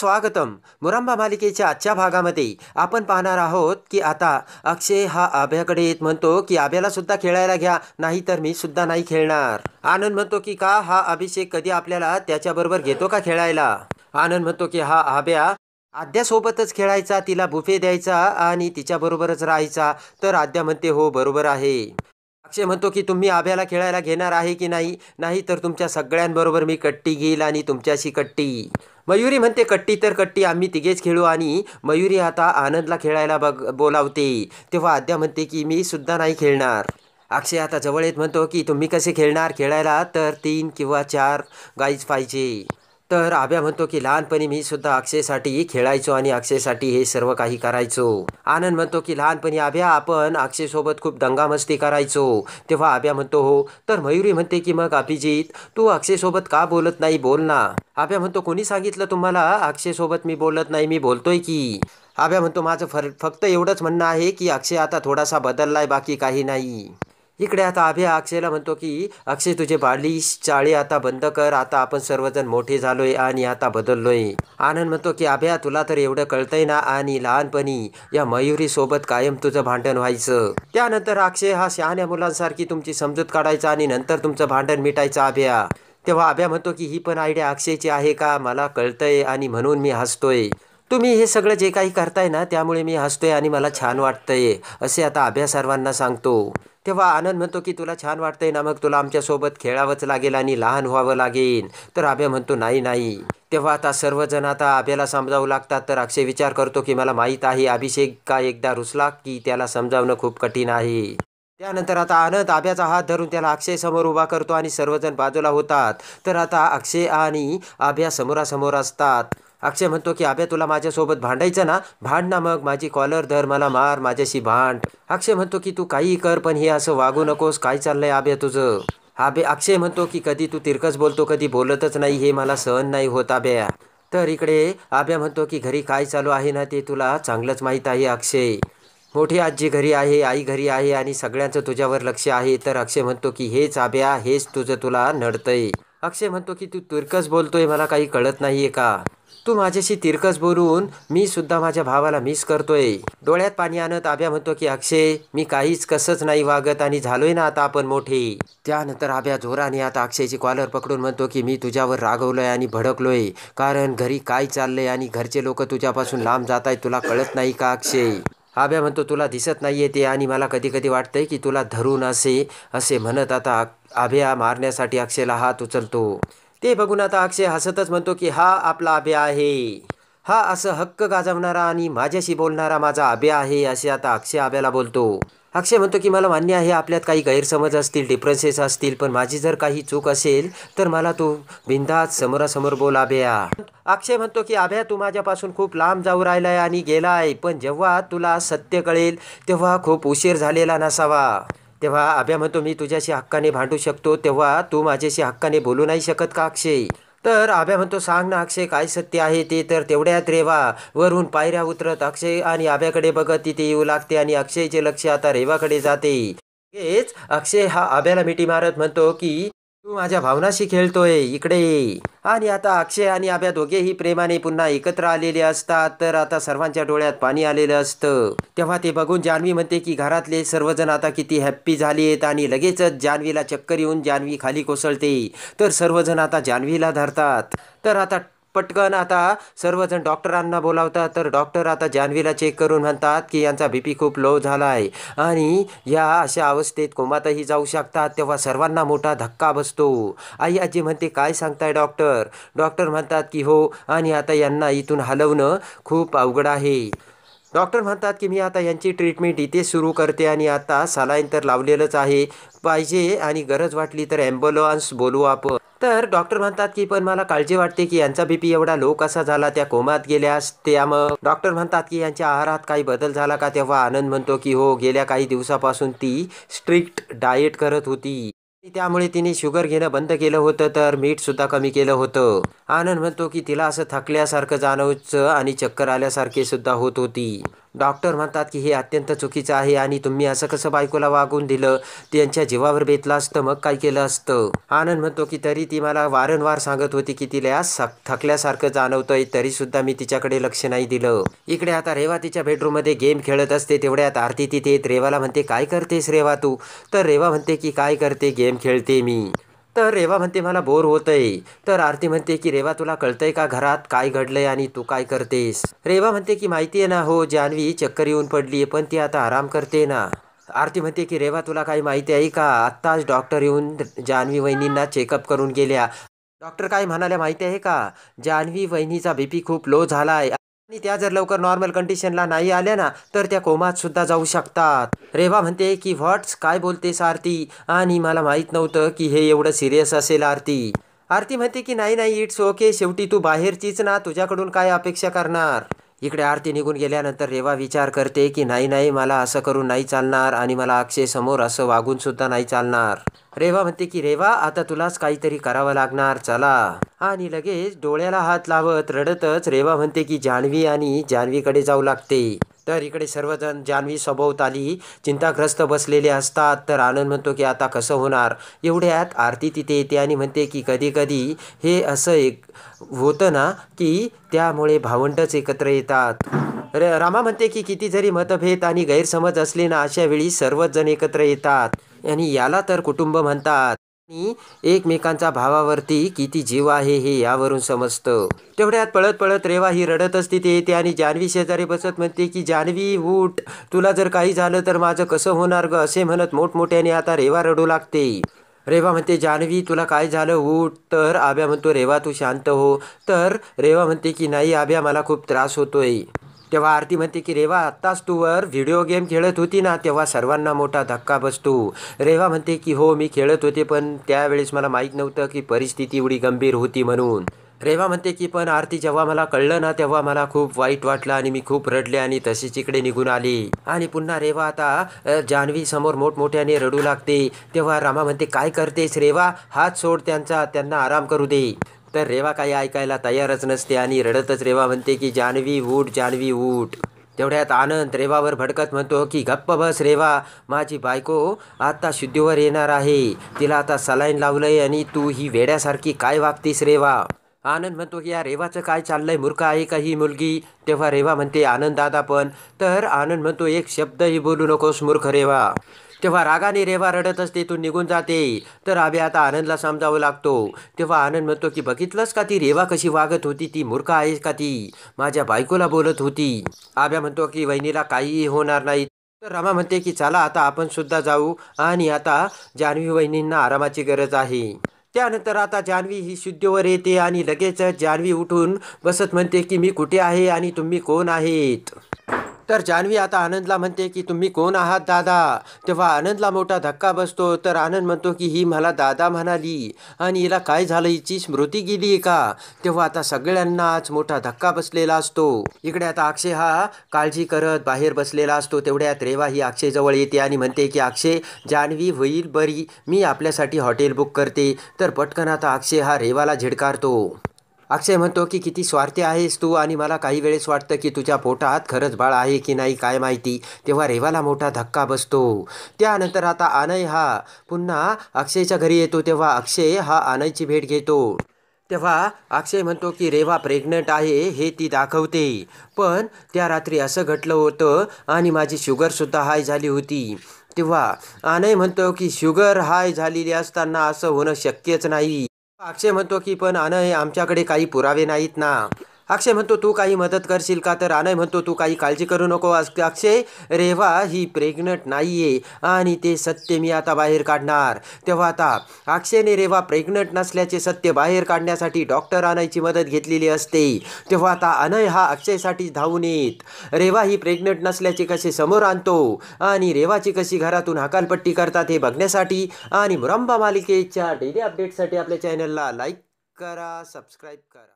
स्वागतम मुरंबा मालिकेच्या आजच्या भागामध्ये आपण पाहणार आहोत की आता अक्षय हा आभ्याकडे येत म्हणतो की आभ्याला सुद्धा खेळायला घ्या नाही तर मी सुद्धा नाही खेळणार आनंद म्हणतो की का हा अभिषेक कधी आपल्याला त्याच्याबरोबर घेतो का खेळायला आनंद म्हणतो की हा आभ्या आद्यासोबतच खेळायचा तिला बुफे द्यायचा आणि तिच्याबरोबरच राहायचा तर आद्या म्हणते हो बरोबर आहे अक्षय म्हणतो की तुम्ही आभ्याला खेळायला घेणार आहे की नाही नाही तर तुमच्या सगळ्यांबरोबर मी कट्टी घेईल आणि तुमच्याशी कट्टी मयुरी म्हणते कट्टी तर कट्टी आम्ही तिघेच खेळू आणि मयुरी आता आनंदला खेळायला बघ बोलावते तेव्हा आद्या म्हणते की मी सुद्धा नाही खेळणार अक्षय आता जवळ येत म्हणतो की तुम्ही कसे खेळणार खेळायला तर तीन किंवा चार गाईज पाहिजे तर आभ्या म्हणतो की लहानपणी मी सुद्धा अक्षयसाठी खेळायचो आणि अक्षयसाठी हे सर्व काही करायचो आनंद म्हणतो की लहानपणी आभ्या आपण अक्षयसोबत खूप दंगामस्ती करायचो तेव्हा आभ्या म्हणतो हो तर मयुरी म्हणते की मग अभिजित तू अक्षयसोबत का बोलत नाही बोल ना आभ्या म्हणतो कोणी सांगितलं तुम्हाला अक्षयसोबत मी बोलत नाही मी बोलतोय की आभ्या म्हणतो माझं फर फक्त एवढंच म्हणणं आहे की अक्षय आता थोडासा बदललाय बाकी काही नाही इकडे आता अभि अक्षयला म्हणतो की अक्षय तुझे बाली चाळी आता बंद कर आता आपण सर्वजण मोठे झालोय आणि आता बदललोय आनंद म्हणतो की अभ्या तुला तर एवढं कळतंय ना आणि लहानपणी या मयुरी सोबत कायम तुझं भांडण व्हायचं त्यानंतर अक्षय हा शहाण्या मुलांसारखी तुमची समजूत काढायचा आणि नंतर तुमचं भांडण मिटायचं अभ्या तेव्हा अभ्या म्हणतो की ही पण आयडिया अक्षयची आहे का मला कळतंय आणि म्हणून मी हसतोय तुम्ही हे सगळं जे काही करताय ना त्यामुळे मी हसतोय आणि मला छान वाटतंय असे आता अभ्या सर्वांना सांगतो तेव्हा आनंद म्हणतो की तुला छान वाटतंय ना मग तुला आमच्यासोबत खेळावंच लागेल आणि लहान व्हावं लागेल तर आभ्या म्हणतो नाही नाही तेव्हा आता सर्वजण आता आभ्याला समजावू लागतात तर अक्षय विचार करतो की मला माहीत आहे अभिषेक का एकदा रुसला की त्याला समजावणं खूप कठीण आहे त्यानंतर आता आनंद आभ्याचा हात धरून त्याला अक्षय समोर उभा करतो आणि सर्वजण बाजूला होतात तर आता अक्षय आणि आभ्या समोरासमोर असतात अक्षय म्हणतो की आब्या तुला माझ्यासोबत भांडायचं ना भांड ना मग माझी कॉलर धर मला मार माझ्याशी भांड अक्षय म्हणतो की तू काही कर पण हे असं वागू नकोस काय चाललंय आब्या तुझं आबे अक्षय म्हणतो की कधी तू तिरकस बोलतो कधी बोलतच नाही हे मला सहन नाही होत आब्या तर इकडे आब्या म्हणतो की घरी काय चालू आहे ना ते तुला चांगलंच माहीत आहे अक्षय मोठी आजी घरी आहे आई घरी आहे आणि सगळ्यांचं तुझ्यावर लक्ष आहे तर अक्षय म्हणतो की हेच आब्या हेच तुझं तुला नडतंय अक्षय म्हणतो की तू तिरकस बोलतोय मला काही कळत नाहीये का तू माझ्याशी तिरकस बोलून मी सुद्धा माझ्या भावाला मिस करतोय डोळ्यात पाणी आणत आभ्या म्हणतो की अक्षय मी काहीच कसंच नाही वागत आणि झालोय ना आता आपण मोठे त्यानंतर आभ्या जोराने आता अक्षयची कॉलर पकडून म्हणतो की मी तुझ्यावर रागवलोय आणि भडकलोय कारण घरी काय चाललंय आणि घरचे लोक तुझ्यापासून लांब जात आहेत तुला कळत नाही का अक्षय आभ्या म्हणतो तुला दिसत नाही ते आणि मला कधी कधी वाटतंय की तुला धरून असे असे म्हणत आता आभ्या मारण्यासाठी अक्षयला हात उचलतो ते बघून आता अक्षय हसतच म्हणतो की हा आपला आभ्या आहे हा असं हक्क गाजवणारा आणि माझ्याशी बोलणारा माझा आभ्या आहे असे आता अक्षय आभ्याला बोलतो अक्षय म्हणतो की मला मान्य आहे आपल्यात काही गैरसमज असतील डिफरन्सेस असतील पण माझी जर काही चूक असेल तर मला तू बिंदात समोरासमोर बोल आभ्या अक्षय म्हणतो की आभ्या तू माझ्यापासून खूप लांब जाऊ राहिलाय आणि गेलाय पण जेव्हा तुला सत्य कळेल तेव्हा खूप उशीर झालेला नसावा तेव्हा आभ्या म्हणतो मी तुझ्याशी हक्काने भांडू शकतो तेव्हा तू माझ्याशी हक्काने बोलू नाही शकत का अक्षय तर आभ्या म्हणतो सांग ना अक्षय काय सत्य आहे ते तर तेवढ्यात रेवा वरून पायऱ्या उतरत अक्षय आणि आभ्याकडे बघत तिथे येऊ लागते आणि अक्षयचे लक्ष आता रेवाकडे जाते हेच अक्षय हा आभ्याला मिठी मारत म्हणतो की तू माझ्या भावनाशी खेळतोय इकडे आणि आता अक्षय आणि आभ्या दोघेही प्रेमाने पुन्हा एकत्र आलेले असतात तर आता सर्वांच्या डोळ्यात पाणी आलेलं असतं तेव्हा ते बघून जान्हवी म्हणते की घरातले सर्वजण आता किती हॅप्पी आहेत आणि लगेचच जान्हवीला चक्कर येऊन जान्हवी खाली कोसळते तर सर्वजण आता जान्हवीला धरतात तर आता पटकन आता सर्वजण डॉक्टरांना बोलावतात तर डॉक्टर आता जान्हवीला चेक करून म्हणतात की यांचा बी पी खूप लो झाला आहे आणि या अशा अवस्थेत कोमातही जाऊ शकतात तेव्हा सर्वांना मोठा धक्का बसतो आई आजी म्हणते काय सांगताय डॉक्टर डॉक्टर म्हणतात की हो आणि आता यांना इथून हलवणं खूप अवघड आहे डॉक्टर म्हणतात की मी आता यांची ट्रीटमेंट इथे सुरू करते आणि आता सलाईन तर लावलेलंच आहे पाहिजे आणि गरज वाटली तर ॲम्ब्युलन्स बोलू आपण तर डॉक्टर म्हणतात की पण मला काळजी वाटते की यांचा बीपी एवढा लो कसा झाला त्या कोमात गेल्यास त्या मग डॉक्टर म्हणतात की यांच्या आहारात काही बदल झाला का तेव्हा आनंद म्हणतो की हो गेल्या काही दिवसापासून ती स्ट्रिक्ट डाएट करत होती त्यामुळे तिने शुगर घेणं बंद केलं होतं तर मीठ सुद्धा कमी केलं होतं आनंद म्हणतो की तिला असं थकल्यासारखं जाणवचं आणि चक्कर आल्यासारखे सुद्धा होत होती डॉक्टर म्हणतात की हे अत्यंत चुकीचं आहे आणि तुम्ही असं कसं बायकोला वागून दिलं त्यांच्या जीवावर बेतलं असतं मग काय केलं असतं आनंद म्हणतो की तरी ती मला वारंवार सांगत होती की तिला थकल्यासारखं जाणवतंय तरी सुद्धा मी तिच्याकडे लक्ष नाही दिलं इकडे आता रेवा तिच्या बेडरूममध्ये गेम खेळत असते तेवढ्यात आरती तिथे रेवाला म्हणते काय करतेस रेवा तू तर रेवा म्हणते की काय करते गेम खेळते मी तर रेवा म्हणते मला बोर होतंय तर आरती म्हणते की रेवा तुला कळतंय का घरात काय घडलंय आणि तू काय करतेस रेवा म्हणते की माहिती आहे ना हो जान्हवी चक्कर येऊन पडली पण ती आता आराम करते ना आरती म्हणते की रेवा तुला काही माहिती आहे का आत्ताच डॉक्टर येऊन जान्हवी वहिनींना चेकअप करून गेल्या डॉक्टर काय म्हणाल्या माहिती आहे का जान्हवी वहिनीचा बीपी खूप लो झाला आहे आणि त्या जर लवकर नॉर्मल कंडिशनला नाही आल्या ना तर त्या कोमात सुद्धा जाऊ शकतात रेवा म्हणते की व्हॉट्स काय बोलते आरती आणि मला माहीत नव्हतं की हे एवढं सिरियस असेल आरती आरती म्हणते की नाही नाही इट्स ओके शेवटी तू बाहेरचीच ना तुझ्याकडून काय अपेक्षा करणार इकडे आरती निघून गेल्यानंतर रेवा विचार करते की नाही नाही मला असं करून नाही चालणार आणि मला अक्षय समोर असं वागून सुद्धा नाही चालणार रेवा म्हणते की रेवा आता तुलाच काहीतरी करावं लागणार चला आणि लगेच डोळ्याला हात लावत रडतच रेवा म्हणते की जान्हवी आणि जान्हवीकडे जाऊ लागते तर इकडे सर्वजण जान्हवी सभोवताली चिंताग्रस्त बसलेले असतात तर आनंद म्हणतो की आता कसं होणार एवढ्यात आरती तिथे येते आणि म्हणते की कधीकधी हे असं एक होतं ना की त्यामुळे भावंडच एकत्र येतात रामा म्हणते की किती जरी मतभेद आणि गैरसमज असले ना अशा वेळी सर्वच जण एकत्र येतात आणि याला तर कुटुंब म्हणतात एकमेकांच्या एकमेकांचा भावावरती किती जीव आहे हे यावरून समजतं तेवढ्यात पळत पळत रेवा ही रडतच तिथे येते आणि जान्हवी शेजारी बसत म्हणते की जान्हवी उठ तुला जर काही झालं तर माझं कसं होणार ग असे म्हणत मोठमोठ्याने आता रेवा रडू लागते रेवा म्हणते जान्हवी तुला काय झालं उठ तर आब्या म्हणतो रेवा तू शांत हो तर रेवा म्हणते की नाही आब्या मला खूप त्रास होतोय तेव्हा आरती म्हणते की रेवा आत्ताच तू वर व्हिडिओ गेम खेळत होती ना तेव्हा सर्वांना मोठा धक्का बसतो रेवा म्हणते की हो मी खेळत होते पण त्यावेळेस मला माहीत नव्हतं की परिस्थिती एवढी गंभीर होती म्हणून रेवा म्हणते की पण आरती जेव्हा मला कळलं ना तेव्हा मला खूप वाईट वाटलं आणि मी खूप रडले आणि तशीच इकडे निघून आली आणि पुन्हा रेवा आता जान्हवी समोर मोठमोठ्याने रडू लागते तेव्हा रामा म्हणते काय करतेस रेवा हात सोड त्यांचा त्यांना आराम करू दे तर रेवा काही ऐकायला तयारच नसते आणि रडतच रेवा म्हणते की जानवी ऊट जानवी ऊट तेवढ्यात आनंद रेवावर भडकत म्हणतो की गप्प बस रेवा माझी बायको आता शुद्धीवर येणार आहे तिला आता सलाईन लावलंय आणि तू ही वेड्यासारखी काय वागतीस रेवा आनंद म्हणतो की या रेवाचं काय चाललंय मूर्ख आहे का ही मुलगी तेव्हा रेवा म्हणते आनंद दादा पण तर आनंद म्हणतो एक शब्दही बोलू नकोस मूर्ख रेवा तेव्हा रागाने रेवा रडत असते तू निघून जाते तर आबे आता आनंदला समजावं लागतो तेव्हा आनंद म्हणतो की बघितलंस का ती रेवा कशी वागत होती ती मूर्ख आहे का ती माझ्या बायकोला बोलत होती आभ्या म्हणतो की वहिनीला काहीही होणार नाही तर रमा म्हणते की चला आता आपण सुद्धा जाऊ आणि आता जान्हवी वहिनींना आरामाची गरज आहे त्यानंतर आता जान्हवी ही शुद्धीवर येते आणि लगेच जान्हवी उठून बसत म्हणते की मी कुठे आहे आणि तुम्ही कोण आहेत तर जान्हवी आता आनंदला म्हणते की तुम्ही कोण आहात दादा तेव्हा आनंदला मोठा धक्का बसतो तर आनंद म्हणतो की ही मला दादा म्हणाली आणि हिला काय झालं हिची स्मृती गेली का तेव्हा आता सगळ्यांनाच मोठा धक्का बसलेला असतो इकडे आता अक्षय हा काळजी करत बाहेर बसलेला असतो तेवढ्यात रेवा ही अक्षयजवळ येते आणि म्हणते की अक्षय जान्हवी होईल बरी मी आपल्यासाठी हॉटेल बुक करते तर पटकन आता अक्षय हा रेवाला झिडकारतो अक्षय म्हणतो की किती स्वार्थी आहेस तू आणि मला काही वेळेस वाटतं की तुझ्या पोटात खरंच बाळ आहे की नाही काय माहिती तेव्हा रेवाला मोठा धक्का बसतो त्यानंतर आता आनय हा पुन्हा अक्षयच्या घरी येतो तेव्हा अक्षय हा आनयची भेट घेतो तेव्हा अक्षय म्हणतो की रेवा प्रेग्नंट आहे हे ती दाखवते पण त्या रात्री असं घटलं होतं आणि माझी शुगरसुद्धा हाय झाली होती तेव्हा आनय म्हणतो की शुगर हाय झालेली असताना असं होणं शक्यच नाही अक्षय म्हणतो की पण हे आमच्याकडे काही पुरावे नाहीत ना अक्षय म्हणतो तू काही मदत करशील का तर अनय म्हणतो तू काही काळजी करू नको अक्षय रेवा ही प्रेग्नंट नाही आहे आणि ते सत्य मी आता बाहेर काढणार तेव्हा आता अक्षयने रेवा प्रेग्नंट नसल्याचे सत्य बाहेर काढण्यासाठी डॉक्टर अनयची मदत घेतलेली असते तेव्हा आता अनय हा अक्षयसाठी धावून येत रेवा ही प्रेग्नंट नसल्याचे कसे समोर आणतो आणि रेवाची कशी घरातून हकालपट्टी करतात हे बघण्यासाठी आणि मुरंबा मालिकेच्या डेली अपडेटसाठी आपल्या चॅनलला लाईक करा सबस्क्राईब करा